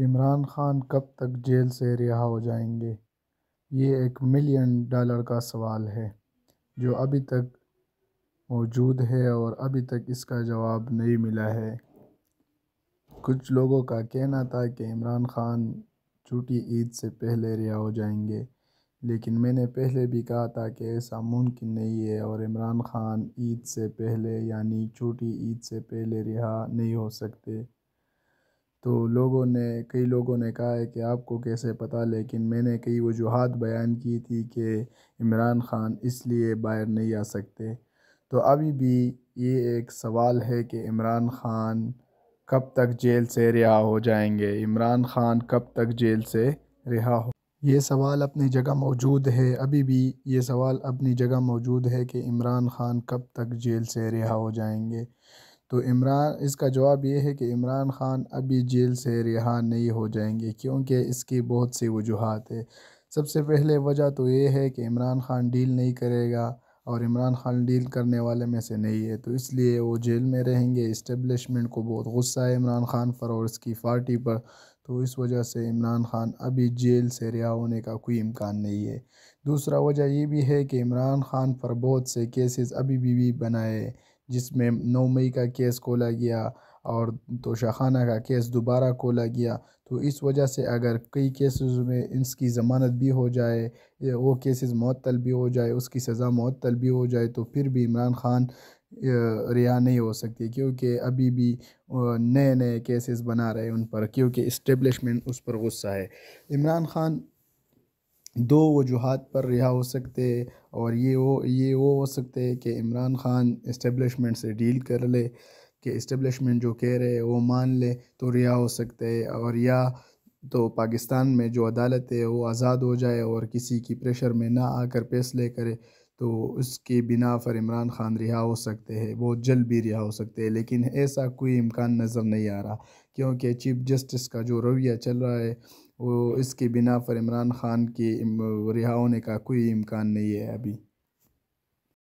عمران خان کب تک جیل سے رہا ہو جائیں گے یہ ایک ملین ڈالر کا سوال ہے جو ابھی تک موجود ہے اور ابھی تک اس کا جواب نہیں ملا ہے کچھ لوگوں کا کہنا تھا کہ عمران خان چھوٹی عید سے پہلے رہا ہو جائیں گے لیکن میں نے پہلے بھی کہا تھا کہ ایسا ممکن نہیں ہے اور عمران خان عید سے پہلے یعنی چھوٹی عید سے پہلے رہا نہیں ہو سکتے تو لوگوں نے کئی لوگوں نے کہا ہے کہ آپ کو کیسے پتہ لیکن میں نے کئی وجوہات بیان کی تھی کہ عمران خان اس لیے باہر نہیں آ سکتے تو ابھی بھی یہ ایک سوال ہے کہ عمران خان کب تک جیل سے رہا ہو جائیں گے عمران خان کب تک جیل سے رہا ہو یہ سوال اپنی جگہ موجود ہے ابھی بھی یہ سوال اپنی جگہ موجود ہے کہ عمران خان کب تک جیل سے رہا ہو جائیں گے تو عمران اس کا جواب یہ ہے کہ عمران خان ابھی جیل سے رہا نہیں ہو جائیں گے کیونکہ اس کی بہت سی وجوہات ہے سب سے پہلے وجہ تو یہ ہے کہ عمران خان ڈیل نہیں کرے گا اور عمران خان ڈیل کرنے والے میں سے نہیں ہے تو اس لیے وہ جیل میں رہیں گے اسٹیبلشمنٹ کو بہت غصہ ہے عمران خان پر اور اس کی پارٹی پر تو اس وجہ سے عمران خان ابھی جیل سے رہا ہونے کا کوئی امکان نہیں ہے دوسرا وجہ یہ بھی ہے کہ عمران خان پر بہت سے کیسز ابھی بھی, بھی بنائے جس میں نو مئی کا کیس کھولا گیا اور توشہ خانہ کا کیس دوبارہ کھولا گیا تو اس وجہ سے اگر کئی کیسز میں ان کی ضمانت بھی ہو جائے وہ کیسز معطل بھی ہو جائے اس کی سزا معطل بھی ہو جائے تو پھر بھی عمران خان رہا نہیں ہو سکتی کیونکہ ابھی بھی نئے نئے کیسز بنا رہے ہیں ان پر کیونکہ اسٹیبلشمنٹ اس پر غصہ ہے عمران خان دو وجوہات پر رہا ہو سکتے اور یہ وہ یہ وہ ہو سکتے ہے کہ عمران خان اسٹیبلشمنٹ سے ڈیل کر لے کہ اسٹیبلشمنٹ جو کہہ رہے وہ مان لے تو رہا ہو سکتے ہے اور یا تو پاکستان میں جو عدالت ہے وہ آزاد ہو جائے اور کسی کی پریشر میں نہ آ کر فیصلے کرے تو اس کی بنا پر عمران خان رہا ہو سکتے ہیں بہت جلد بھی رہا ہو سکتے ہیں لیکن ایسا کوئی امکان نظر نہیں آ رہا کیونکہ چیف جسٹس کا جو رویہ چل رہا ہے وہ اس کی بنا پر عمران خان کے رہا ہونے کا کوئی امکان نہیں ہے ابھی